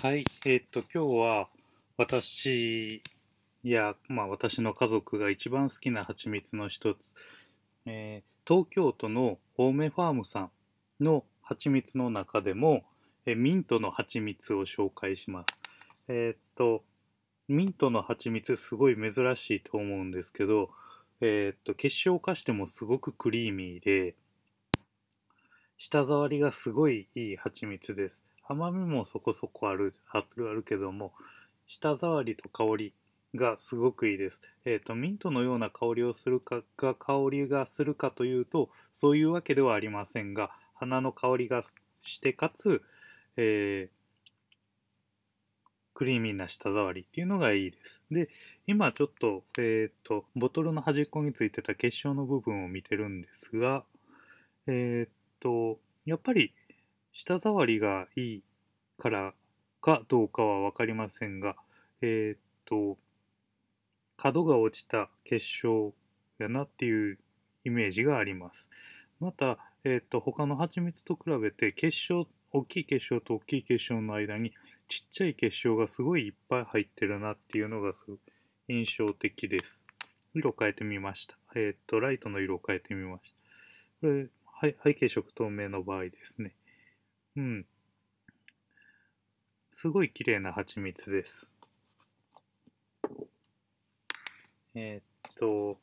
はい、えー、っと、今日は私や、まあ、私の家族が一番好きな蜂蜜の一つ、えー、東京都の青梅ファームさんの蜂蜜の中でも、えー、ミントの蜂蜜を紹介します。えー、っと、ミントの蜂蜜すごい珍しいと思うんですけど、えっと、結晶化してもすごくクリーミーで、舌触りがすごいいい蜂蜜です。甘みもそこそこある、あるあるけども、舌触りと香りがすごくいいです。えっ、ー、と、ミントのような香りをするか、が香りがするかというと、そういうわけではありませんが、花の香りがして、かつ、えー、クリーミーな舌触りっていうのがいいです。で、今ちょっと、えっ、ー、と、ボトルの端っこについてた結晶の部分を見てるんですが、えっ、と、やっぱり舌触りがいいからかどうかは分かりませんが、えー、っと、角が落ちた結晶やなっていうイメージがあります。また、えー、っと、他の蜂蜜と比べて結晶、大きい結晶と大きい結晶の間にちっちゃい結晶がすごいいっぱい入ってるなっていうのがすごい印象的です。色変えてみました。えー、っと、ライトの色を変えてみました。これ、はい、背景色透明の場合ですね。うん。すごい綺麗な蜂蜜です。えー、っと、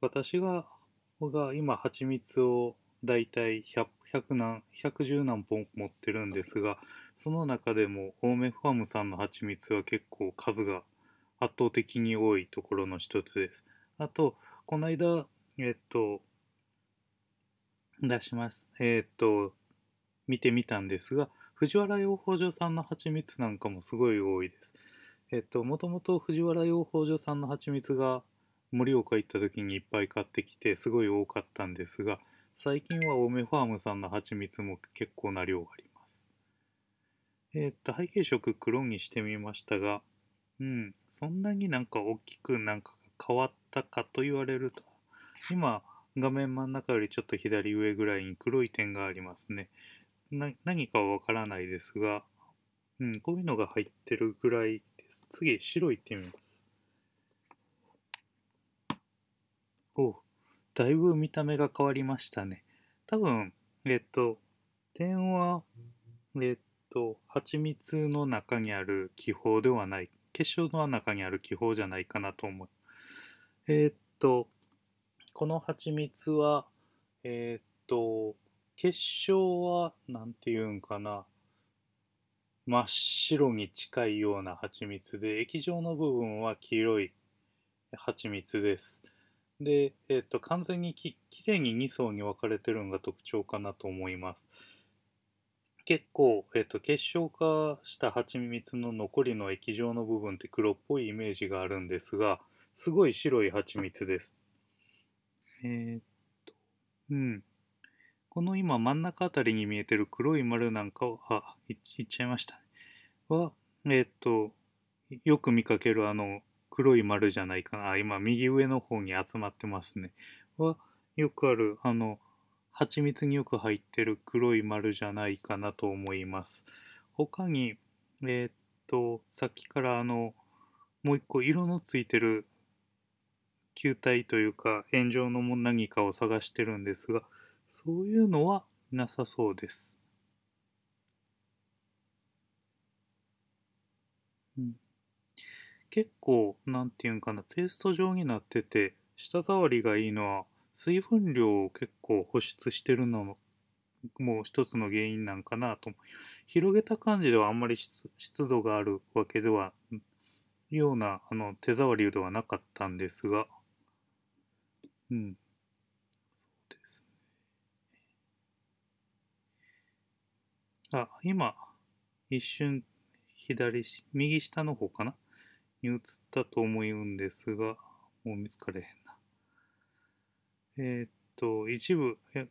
私がが今蜂蜜をだいたい100何110何本持ってるんですがその中でもオーメファームさんの蜂蜜は結構数が圧倒的に多いところの一つですあとこの間えっと出しますえっと見てみたんですが、藤原養蜂場さんの蜂蜜なんかもすごい多いです。えっと、もともと藤原養蜂場さんの蜂蜜が盛岡行った時にいっぱい買ってきてすごい多かったんですが、最近は青梅ファームさんの蜂蜜も結構な量があります。えっと、背景色黒にしてみましたが、うん、そんなになんか大きくなんか変わったかと言われると、今、画面真ん中よりちょっと左上ぐらいに黒い点がありますね。何かわからないですが、うん、こういうのが入ってるぐらいです。次、白いってみます。おだいぶ見た目が変わりましたね。多分、えっと、点は、えっと、蜂蜜の中にある気泡ではない、結晶の中にある気泡じゃないかなと思う。えっと、この蜂蜜は、えっと、結晶は、なんていうんかな、真っ白に近いような蜂蜜で、液状の部分は黄色い蜂蜜です。で、えっ、ー、と、完全にききれいに2層に分かれてるのが特徴かなと思います。結構、えっ、ー、と、結晶化した蜂蜜の残りの液状の部分って黒っぽいイメージがあるんですが、すごい白い蜂蜜です。えっ、ー、と、うん。この今真ん中あたりに見えてる黒い丸なんかを、あ、いっちゃいましたね。は、えっ、と、よく見かけるあの黒い丸じゃないかな。あ、今右上の方に集まってますね。は、よくある、あの、蜂蜜によく入ってる黒い丸じゃないかなと思います。他に、えっ、と、さっきからあの、もう一個色のついてる球体というか、炎上の何かを探してるんですが、そういうのはなさそうです。うん、結構、なんていうんかな、ペースト状になってて、舌触りがいいのは、水分量を結構保湿してるのも、もう一つの原因なんかなと広げた感じではあんまり湿度があるわけでは、ようなあの手触りではなかったんですが、うん、あ、今、一瞬、左、右下の方かなに映ったと思うんですが、もう見つかれへんな。えー、っと、一部、え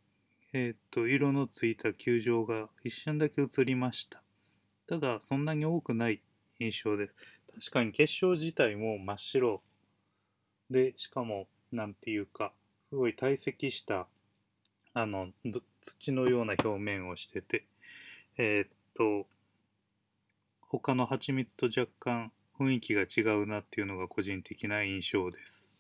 えー、っと、色のついた球場が一瞬だけ映りました。ただ、そんなに多くない印象です。確かに結晶自体も真っ白で、しかも、なんていうか、すごい堆積した、あの、土のような表面をしてて、えー、っと、他の蜂蜜と若干雰囲気が違うなっていうのが個人的な印象です。